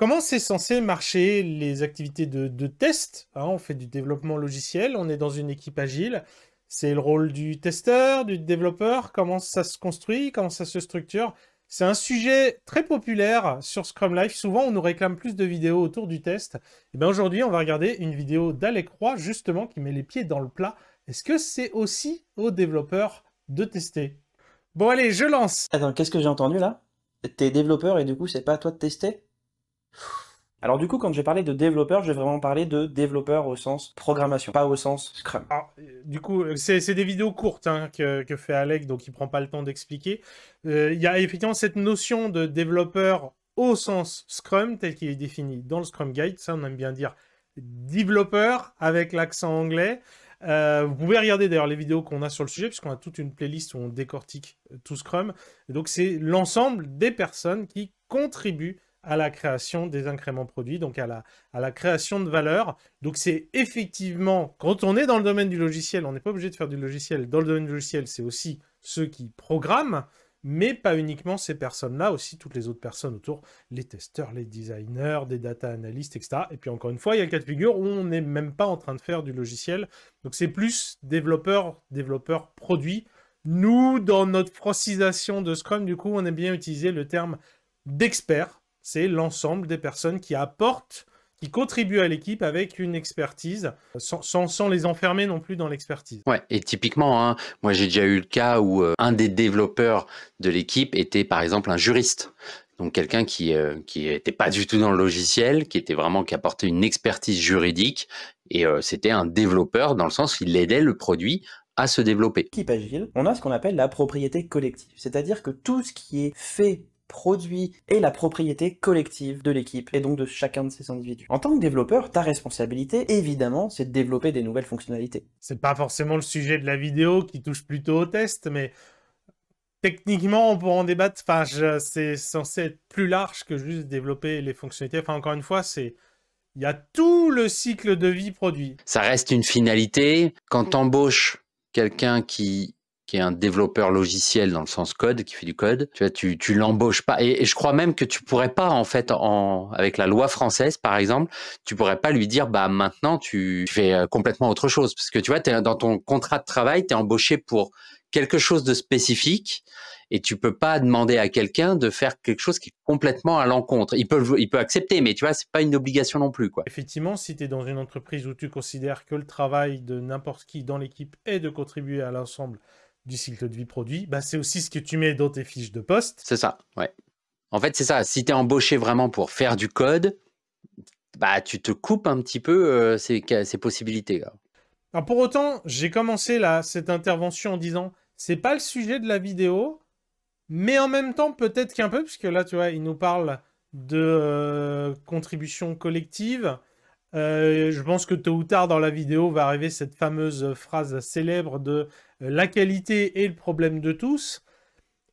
Comment c'est censé marcher les activités de, test hein? On fait du développement logiciel, on est dans une équipe agile. C'est le rôle du testeur, du développeur, comment ça se construit, comment ça se structure. C'est un sujet très populaire sur Scrum Life. Souvent, on nous réclame plus de vidéos autour du test. Et eh bien aujourd'hui, on va regarder une vidéo d'Alec Roy, justement, qui met les pieds dans le plat. Est-ce que c'est aussi aux développeurs de tester Bon, allez, je lance Attends, qu'est-ce que j'ai entendu là T'es développeur et du coup, c'est pas à toi de tester alors du coup, quand j'ai parlé de développeur, vais vraiment parler de développeur au sens programmation, pas au sens Scrum. du coup, c'est des vidéos courtes hein, que, fait Alec, donc il prend pas le temps d'expliquer. Euh, il y a effectivement cette notion de développeur au sens Scrum, tel qu'il est défini dans le Scrum Guide. Ça, on aime bien dire développeur avec l'accent anglais. Euh, vous pouvez regarder d'ailleurs les vidéos qu'on a sur le sujet, puisqu'on a toute une playlist où on décortique euh, tout Scrum. donc, c'est l'ensemble des personnes qui contribuent à la création des incréments produits, donc à la, à la création de valeur. Donc c'est effectivement, quand on est dans le domaine du logiciel, on n'est pas obligé de faire du logiciel. Dans le domaine du logiciel, c'est aussi ceux qui programment, mais pas uniquement ces personnes-là, aussi toutes les autres personnes autour, les testeurs, les designers, des data analystes, etc. Et puis encore une fois, il y a le cas de figure où on n'est même pas en train de faire du logiciel. Donc c'est plus développeurs, développeurs produits. Nous, dans notre francisation de Scrum, du coup, on aime bien utiliser le terme d'expert c'est l'ensemble des personnes qui apportent, qui contribuent à l'équipe avec une expertise, sans, les enfermer non plus dans l'expertise. Ouais, et typiquement, hein, moi j'ai déjà eu le cas où euh, un des développeurs de l'équipe était par exemple un juriste. Donc quelqu'un qui euh, qui était pas du tout dans le logiciel, qui était vraiment qui apportait une expertise juridique et euh, c'était un développeur dans le sens qu'il aidait le produit à se développer. Équipe agile, on a ce qu'on appelle la propriété collective, c'est-à-dire que tout ce qui est fait produit et la propriété collective de l'équipe et donc de chacun de ces individus. En tant que développeur, ta responsabilité, évidemment, c'est de développer des nouvelles fonctionnalités. C'est pas forcément le sujet de la vidéo qui touche plutôt au test, mais techniquement, on pourra en débattre. Enfin, c'est censé être plus large que juste développer les fonctionnalités. Enfin, encore une fois, c'est il y a tout le cycle de vie produit. Ça reste une finalité. Quand tu embauches quelqu'un qui qui est un développeur logiciel dans le sens code, qui fait du code, tu vois, tu, tu l'embauches pas. Et, je crois même que tu pourrais pas, en fait, en, avec la loi française, par exemple, tu pourrais pas lui dire, bah, maintenant, tu, fais euh, complètement autre chose. Parce que tu vois, es, dans ton contrat de travail, tu es embauché pour quelque chose de spécifique et tu peux pas demander à quelqu'un de faire quelque chose qui est complètement à l'encontre. Il peut, il peut accepter, mais tu vois, c'est pas une obligation non plus, quoi. Effectivement, si tu es dans une entreprise où tu considères que le travail de n'importe qui dans l'équipe est de contribuer à l'ensemble du cycle de vie produit, bah, c'est aussi ce que tu mets dans tes fiches de poste. C'est ça, ouais. En fait, c'est ça. Si tu es embauché vraiment pour faire du code, bah, tu te coupes un petit peu euh, ces, possibilités. Alors pour autant, j'ai commencé là, cette intervention en disant c'est pas le sujet de la vidéo, mais en même temps, peut-être qu'un peu, puisque là, tu vois, il nous parle de euh, contribution collective, euh, je pense que tôt ou tard dans la vidéo va arriver cette fameuse phrase célèbre de euh, la qualité est le problème de tous.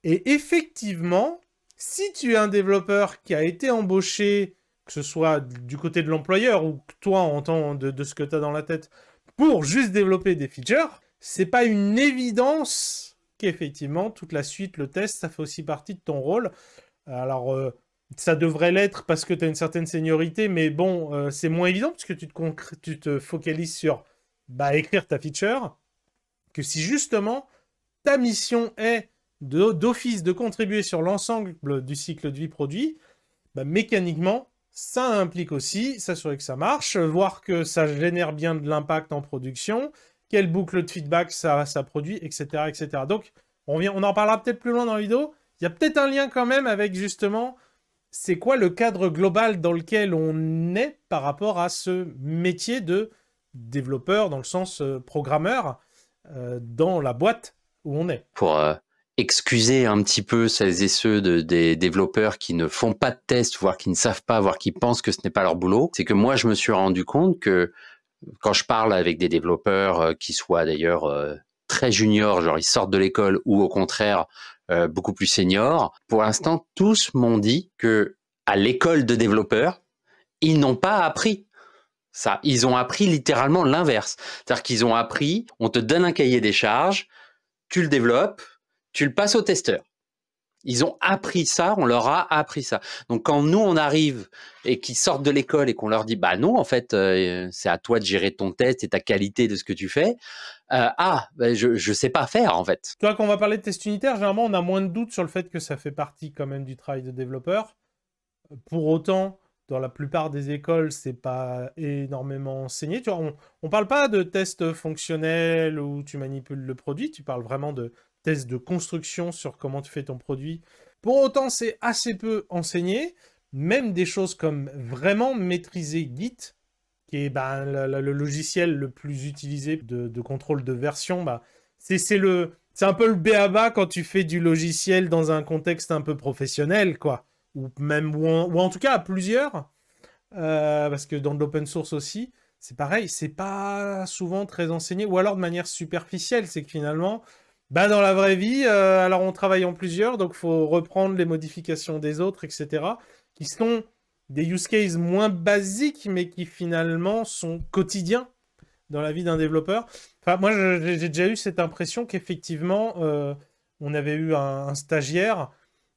Et effectivement, si tu es un développeur qui a été embauché, que ce soit du côté de l'employeur ou que toi en de, ce que tu as dans la tête, pour juste développer des features, c'est pas une évidence qu'effectivement toute la suite, le test, ça fait aussi partie de ton rôle. Alors, euh, ça devrait l'être parce que tu as une certaine seniorité, mais bon, euh, c'est moins évident parce que tu te, tu te focalises sur bah, écrire ta feature que si justement ta mission est d'office de, contribuer sur l'ensemble du cycle de vie produit, bah, mécaniquement, ça implique aussi s'assurer que ça marche, voir que ça génère bien de l'impact en production, quelle boucle de feedback ça, ça produit, etc. etc. Donc, on, vient, on en parlera peut-être plus loin dans la vidéo. Il y a peut-être un lien quand même avec justement c'est quoi le cadre global dans lequel on est par rapport à ce métier de développeur, dans le sens euh, programmeur, euh, dans la boîte où on est Pour euh, excuser un petit peu celles et ceux des développeurs qui ne font pas de tests, voire qui ne savent pas, voire qui pensent que ce n'est pas leur boulot, c'est que moi, je me suis rendu compte que quand je parle avec des développeurs qui soient d'ailleurs très juniors, genre ils sortent de l'école, ou au contraire, euh, beaucoup plus seniors. Pour l'instant, tous m'ont dit que à l'école de développeurs, ils n'ont pas appris ça. Ils ont appris littéralement l'inverse. C'est-à-dire qu'ils ont appris, on te donne un cahier des charges, tu le développes, tu le passes au testeur. Ils ont appris ça, on leur a appris ça. Donc quand nous on arrive et qu'ils sortent de l'école et qu'on leur dit bah non en fait euh, c'est à toi de gérer ton test et ta qualité de ce que tu fais, euh, ah, ben, je ne sais pas faire en fait. Toi, quand on va parler de test unitaire, généralement, on a moins de doutes sur le fait que ça fait partie quand même du travail de développeur. Pour autant, dans la plupart des écoles, c'est pas énormément enseigné. on, on parle pas de tests fonctionnels où tu manipules le produit, tu parles vraiment de tests de construction sur comment tu fais ton produit. Pour autant, c'est assez peu enseigné. Même des choses comme vraiment maîtriser Git, qui est bah, le, logiciel le plus utilisé de, contrôle de version. Bah, c'est le c'est un peu le B.A.B.A. quand tu fais du logiciel dans un contexte un peu professionnel, quoi. Ou même, ou en, tout cas à plusieurs. Euh, parce que dans l'open source aussi, c'est pareil, c'est pas souvent très enseigné, ou alors de manière superficielle, c'est que finalement, bah dans la vraie vie, euh, alors on travaille en plusieurs, donc faut reprendre les modifications des autres, etc., qui sont des use cases moins basiques, mais qui finalement sont quotidiens dans la vie d'un développeur. Enfin, moi, j'ai déjà eu cette impression qu'effectivement, euh, on avait eu un, stagiaire,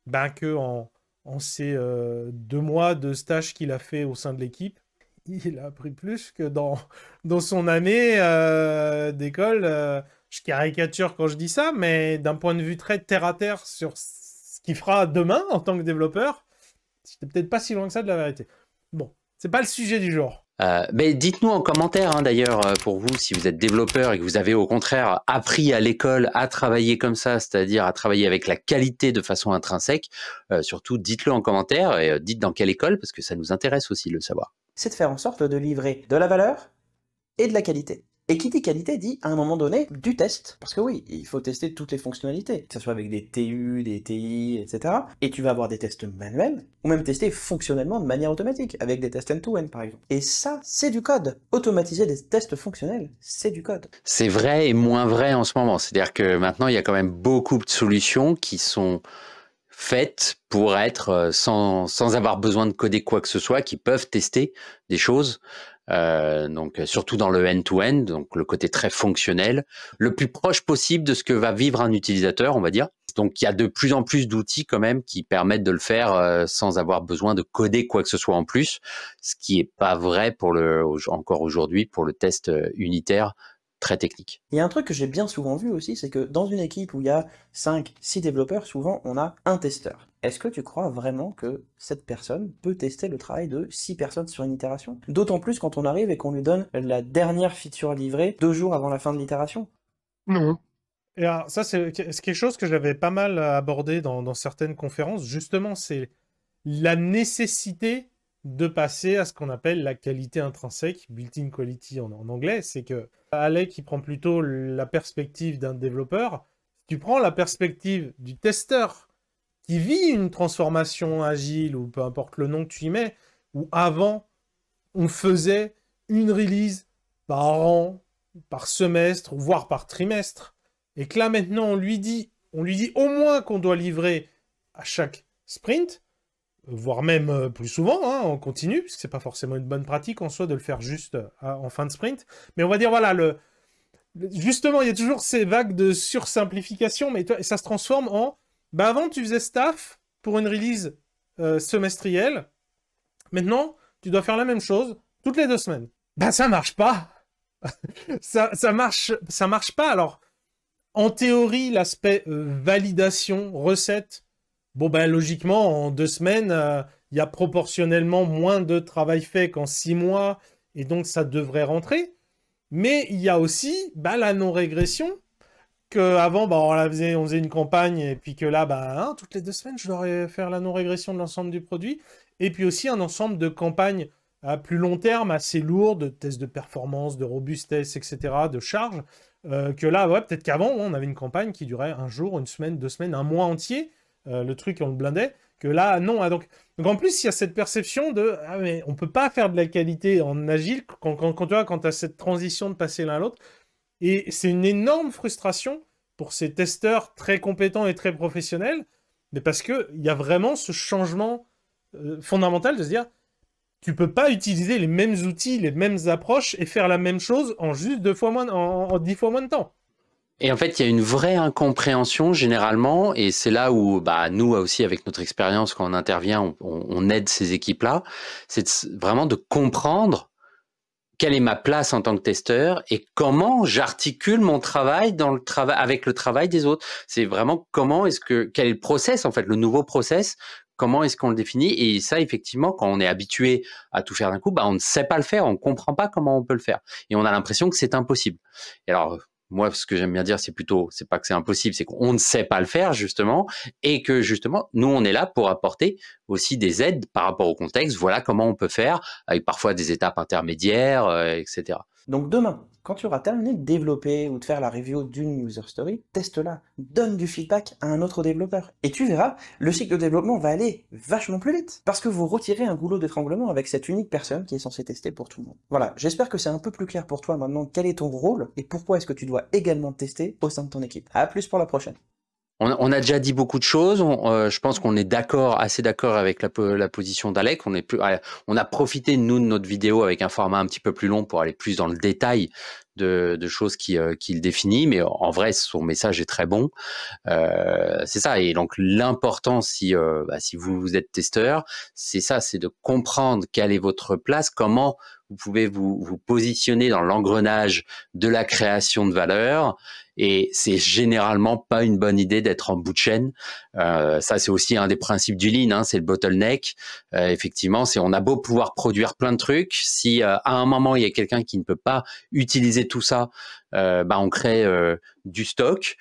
ben, que en, ces euh, deux mois de stage qu'il a fait au sein de l'équipe, il a appris plus que dans, dans son année euh, d'école. je caricature quand je dis ça, mais d'un point de vue très terre à terre sur ce qu'il fera demain en tant que développeur, c'était peut-être pas si loin que ça de la vérité. Bon, c'est pas le sujet du jour. Euh, mais dites-nous en commentaire hein, d'ailleurs euh, pour vous si vous êtes développeur et que vous avez au contraire appris à l'école à travailler comme ça, c'est-à-dire à travailler avec la qualité de façon intrinsèque. Euh, surtout dites-le en commentaire et dites dans quelle école parce que ça nous intéresse aussi de le savoir. C'est de faire en sorte de livrer de la valeur et de la qualité. Et qui dit qualité dit à un moment donné du test. Parce que oui, il faut tester toutes les fonctionnalités, que ce soit avec des TU, des TI, etc. Et tu vas avoir des tests manuels, ou même tester fonctionnellement de manière automatique, avec des tests end-to-end par exemple. Et ça, c'est du code. Automatiser des tests fonctionnels, c'est du code. C'est vrai et moins vrai en ce moment. C'est-à-dire que maintenant, il y a quand même beaucoup de solutions qui sont faites pour être euh, sans, sans avoir besoin de coder quoi que ce soit, qui peuvent tester des choses euh, donc euh, surtout dans le end-to-end, donc le côté très fonctionnel, le plus proche possible de ce que va vivre un utilisateur, on va dire. Donc il y a de plus en plus d'outils quand même qui permettent de le faire euh, sans avoir besoin de coder quoi que ce soit en plus, ce qui n'est pas vrai pour le encore aujourd'hui pour le test unitaire très technique. Il y a un truc que j'ai bien souvent vu aussi, c'est que dans une équipe où il y a 5, 6 développeurs, souvent on a un testeur. Est-ce que tu crois vraiment que cette personne peut tester le travail de 6 personnes sur une itération D'autant plus quand on arrive et qu'on lui donne la dernière feature livrée deux jours avant la fin de l'itération. Non, et alors, ça, c'est quelque chose que j'avais pas mal abordé dans, dans certaines conférences. Justement, c'est la nécessité de passer à ce qu'on appelle la qualité intrinsèque, built-in quality en, anglais. C'est que Alec qui prend plutôt la perspective d'un développeur. Tu prends la perspective du testeur qui vit une transformation agile ou peu importe le nom que tu y mets, où avant on faisait une release par an, par semestre, voire par trimestre, et que là maintenant on lui dit, on lui dit au moins qu'on doit livrer à chaque sprint, voire même euh, plus souvent, hein, on continue, parce que c'est pas forcément une bonne pratique en soi de le faire juste euh, en fin de sprint. Mais on va dire, voilà, le, justement, il y a toujours ces vagues de sursimplification, mais ça se transforme en, bah avant, tu faisais staff pour une release euh, semestrielle, maintenant, tu dois faire la même chose toutes les deux semaines. Bah ça marche pas ça, ça, marche, ça marche pas. Alors, en théorie, l'aspect validation, recette, bon ben logiquement en deux semaines euh, il y a proportionnellement moins de travail fait qu'en six mois et donc ça devrait rentrer mais il y a aussi ben, la non régression qu'avant ben, on, faisait, on faisait une campagne et puis que là ben, hein, toutes les deux semaines je devrais faire la non régression de l'ensemble du produit et puis aussi un ensemble de campagnes à plus long terme assez lourdes de tests de performance de robustesse etc de charge euh, que là ouais peut-être qu'avant on avait une campagne qui durait un jour une semaine deux semaines un mois entier euh, le truc on le blindait, que là, non. Hein, donc, donc, en plus, il y a cette perception de ah, mais on peut pas faire de la qualité en agile quand, quand, quand tu as cette transition de passer l'un à l'autre. Et c'est une énorme frustration pour ces testeurs très compétents et très professionnels, mais parce qu'il y a vraiment ce changement euh, fondamental de se dire tu peux pas utiliser les mêmes outils, les mêmes approches et faire la même chose en juste deux fois moins, en dix fois moins de temps. Et en fait, il y a une vraie incompréhension généralement, et c'est là où bah, nous aussi, avec notre expérience, quand on intervient, on, aide ces équipes-là, c'est vraiment de comprendre quelle est ma place en tant que testeur et comment j'articule mon travail dans le travail avec le travail des autres. C'est vraiment comment est-ce que quel est le process en fait, le nouveau process. Comment est-ce qu'on le définit Et ça, effectivement, quand on est habitué à tout faire d'un coup, bah, on ne sait pas le faire, on ne comprend pas comment on peut le faire, et on a l'impression que c'est impossible. Et alors, moi, ce que j'aime bien dire, c'est plutôt, c'est pas que c'est impossible, c'est qu'on ne sait pas le faire, justement, et que, justement, nous, on est là pour apporter aussi des aides par rapport au contexte. Voilà comment on peut faire, avec parfois des étapes intermédiaires, euh, etc. Donc demain, quand tu auras terminé de développer ou de faire la review d'une user story, teste-la, donne du feedback à un autre développeur. Et tu verras, le cycle de développement va aller vachement plus vite, parce que vous retirez un goulot d'étranglement avec cette unique personne qui est censée tester pour tout le monde. Voilà, j'espère que c'est un peu plus clair pour toi maintenant quel est ton rôle et pourquoi est-ce que tu dois également tester au sein de ton équipe. A plus pour la prochaine on, a déjà dit beaucoup de choses. Euh, je pense qu'on est d'accord, assez d'accord avec la, position d'Alec. On, on a profité, nous, de notre vidéo avec un format un petit peu plus long pour aller plus dans le détail de, choses qu'il euh, définit. Mais en vrai, son message est très bon. Euh, c'est ça. Et donc, l'important, si, bah, vous êtes testeur, c'est ça, c'est de comprendre quelle est votre place, comment vous pouvez vous, vous positionner dans l'engrenage de la création de valeur et c'est généralement pas une bonne idée d'être en bout de chaîne. Euh, ça, c'est aussi un des principes du lean, hein, c'est le bottleneck. Euh, effectivement, c'est on a beau pouvoir produire plein de trucs, si euh, à un moment il y a quelqu'un qui ne peut pas utiliser tout ça, euh, bah, on crée du stock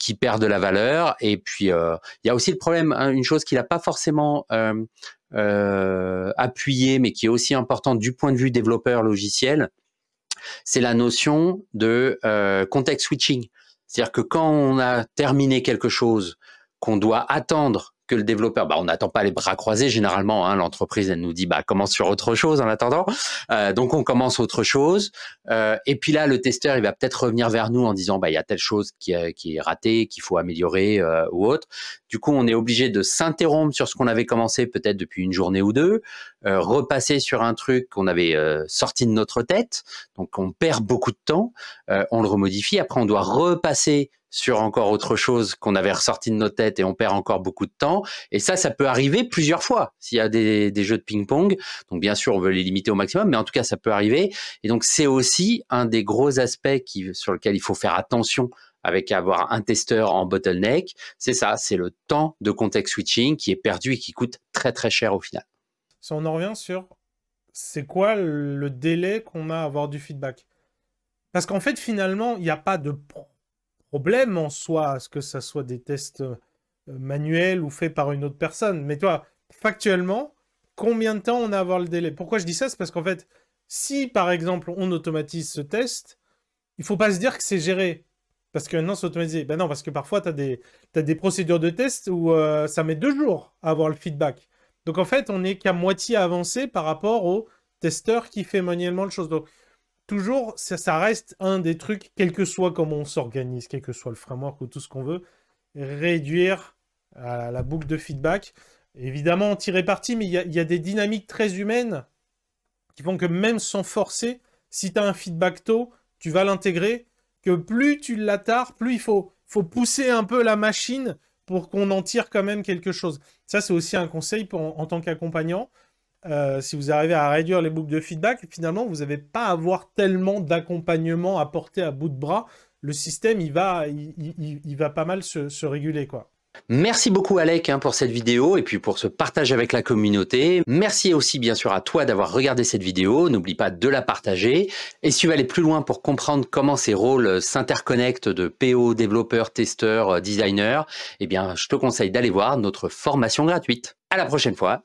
qui perd de la valeur. Et puis il y a aussi le problème, hein, une chose qu'il n'a pas forcément euh, appuyé, mais qui est aussi important du point de vue développeur logiciel, c'est la notion de euh, context switching. C'est-à-dire que quand on a terminé quelque chose, qu'on doit attendre que le développeur, bah, on n'attend pas les bras croisés généralement. Hein, L'entreprise, elle nous dit, bah, commence sur autre chose en attendant. Euh, donc, on commence autre chose. Euh, et puis là, le testeur, il va peut-être revenir vers nous en disant, bah, il y a telle chose qui, euh, est ratée, qu'il faut améliorer ou autre. Du coup, on est obligé de s'interrompre sur ce qu'on avait commencé peut-être depuis une journée ou deux, repasser sur un truc qu'on avait sorti de notre tête. Donc, on perd beaucoup de temps. on le remodifie. Après, on doit repasser sur encore autre chose qu'on avait ressorti de nos têtes et on perd encore beaucoup de temps. Et ça, ça peut arriver plusieurs fois s'il y a des, jeux de ping-pong. Donc bien sûr, on veut les limiter au maximum, mais en tout cas, ça peut arriver. Et donc c'est aussi un des gros aspects qui, sur lequel il faut faire attention avec avoir un testeur en bottleneck. C'est ça, c'est le temps de context switching qui est perdu et qui coûte très très cher au final. Si on en revient sur c'est quoi le délai qu'on a à avoir du feedback Parce qu'en fait, finalement, il n'y a pas de problème en soi à ce que ça soit des tests euh, manuels ou faits par une autre personne. Mais toi, factuellement, combien de temps on a à avoir le délai Pourquoi je dis ça C'est parce qu'en fait, si par exemple on automatise ce test, il faut pas se dire que c'est géré. Parce que maintenant, c'est automatisé. Ben non, parce que parfois, tu as des, des procédures de test où euh, ça met deux jours à avoir le feedback. Donc en fait, on n'est qu'à moitié avancé par rapport au testeur qui fait manuellement le chose. Donc toujours, ça, reste un des trucs, quel que soit comment on s'organise, quel que soit le framework ou tout ce qu'on veut, réduire à euh, la boucle de feedback. Évidemment, en tirer parti, mais il y, a des dynamiques très humaines qui font que même sans forcer, si tu as un feedback tôt, tu vas l'intégrer, que plus tu l'attardes, plus il faut, pousser un peu la machine pour qu'on en tire quand même quelque chose. Ça, c'est aussi un conseil en tant qu'accompagnant. Euh, si vous arrivez à réduire les boucles de feedback, finalement, vous n'avez pas à avoir tellement d'accompagnement à porter à bout de bras. Le système, il va, il, va pas mal se, réguler, quoi. Merci beaucoup Alec hein, pour cette vidéo et puis pour ce partage avec la communauté. Merci aussi bien sûr à toi d'avoir regardé cette vidéo. N'oublie pas de la partager. Et si tu veux aller plus loin pour comprendre comment ces rôles s'interconnectent de PO, développeur, testeur, euh, designer, eh bien je te conseille d'aller voir notre formation gratuite. À la prochaine fois.